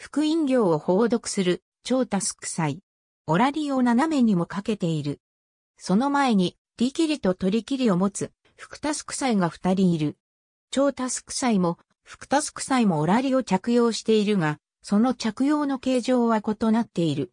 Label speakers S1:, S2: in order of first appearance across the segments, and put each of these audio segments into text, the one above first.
S1: 福音行を報読する、超タスク祭。オラリを斜めにもかけている。その前に、リキリと取りキリを持つ、福タスク祭が二人いる。超タスク祭も、福タスク祭もオラリを着用しているが、その着用の形状は異なっている。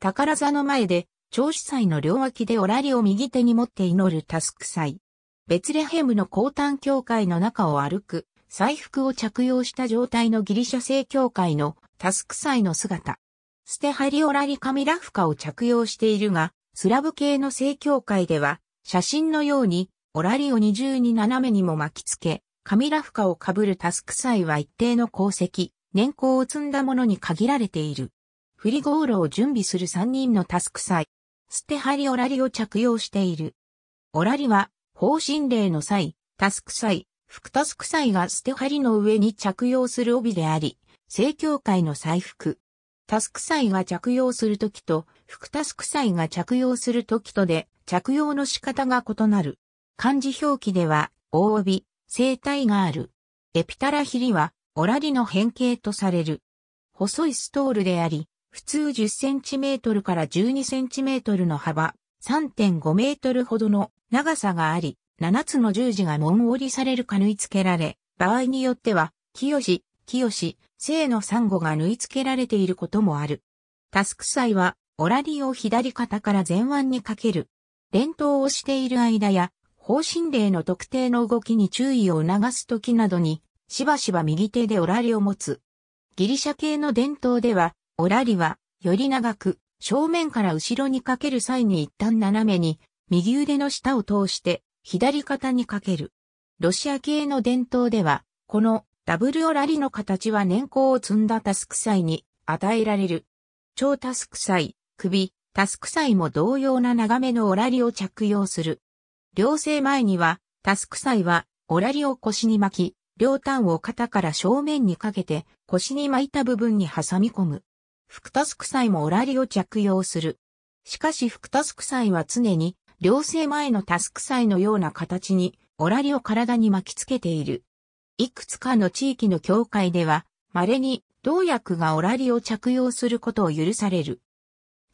S1: 宝座の前で、超司祭の両脇でオラリを右手に持って祈るタスク祭。ベツレヘムの高端教会の中を歩く、彩服を着用した状態のギリシャ正教会のタスク祭の姿。ステハリオラリカミラフカを着用しているが、スラブ系の正教会では、写真のように、オラリを二重に斜めにも巻きつけ、カミラフカを被るタスク祭は一定の功績、年功を積んだものに限られている。フリゴールを準備する三人のタスク祭。ステハリオラリを着用している。オラリは、方針令の際、タスク祭、福タス祭が捨て針の上に着用する帯であり、正教会の祭服。タスク祭が着用するときと、福タスク祭が着用するときとで、着用の仕方が異なる。漢字表記では、大帯、生体がある。エピタラヒリは、オラリの変形とされる。細いストールであり、普通10センチメートルから12センチメートルの幅、3.5メートルほどの長さがあり、7つの十字が紋折りされるか縫い付けられ、場合によっては、清、清、聖の産後が縫い付けられていることもある。タスク祭は、オラリを左肩から前腕にかける。伝統をしている間や、方針令の特定の動きに注意を促す時などに、しばしば右手でオラリを持つ。ギリシャ系の伝統では、オラリは、より長く、正面から後ろにかける際に一旦斜めに、右腕の下を通して、左肩にかける。ロシア系の伝統では、このダブルオラリの形は年功を積んだタスク祭に与えられる。超タスク祭、首、タスク祭も同様な長めのオラリを着用する。両生前には、タスク祭は、オラリを腰に巻き、両端を肩から正面にかけて、腰に巻いた部分に挟み込む。副タスク祭もオラリを着用する。しかし副タスク祭は常に両生前のタスク祭のような形に、オラリを体に巻きつけている。いくつかの地域の教会では、稀に、同薬がオラリを着用することを許される。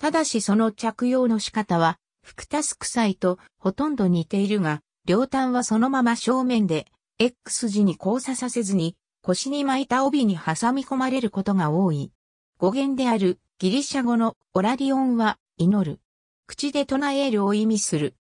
S1: ただしその着用の仕方は、副タスク祭とほとんど似ているが、両端はそのまま正面で、X 字に交差させずに、腰に巻いた帯に挟み込まれることが多い。語源であるギリシャ語のオラリオンは祈る。口で唱えるを意味する。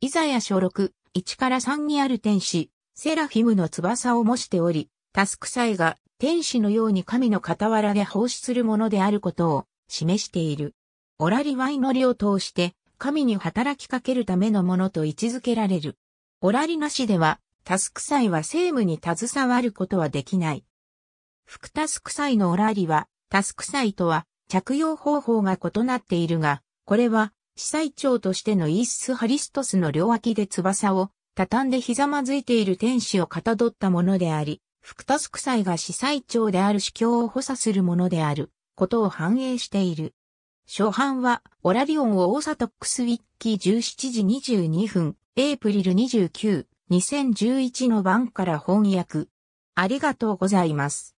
S1: イザヤ書6、1から3にある天使、セラフィムの翼を模しており、タスクサイが天使のように神の傍らで奉仕するものであることを示している。オラリは祈りを通して神に働きかけるためのものと位置づけられる。オラリなしでは、タスクサイは政務に携わることはできない。副タスクサイのオラリは、タスクサイとは着用方法が異なっているが、これは司祭長としてのイース・ハリストスの両脇で翼を畳んでひざまずいている天使をかたどったものであり、福タスク祭が司祭長である司教を補佐するものであることを反映している。初版は、オラリオンをオーサトックスウィッキー17時22分、エイプリル29、2011の版から翻訳。ありがとうございます。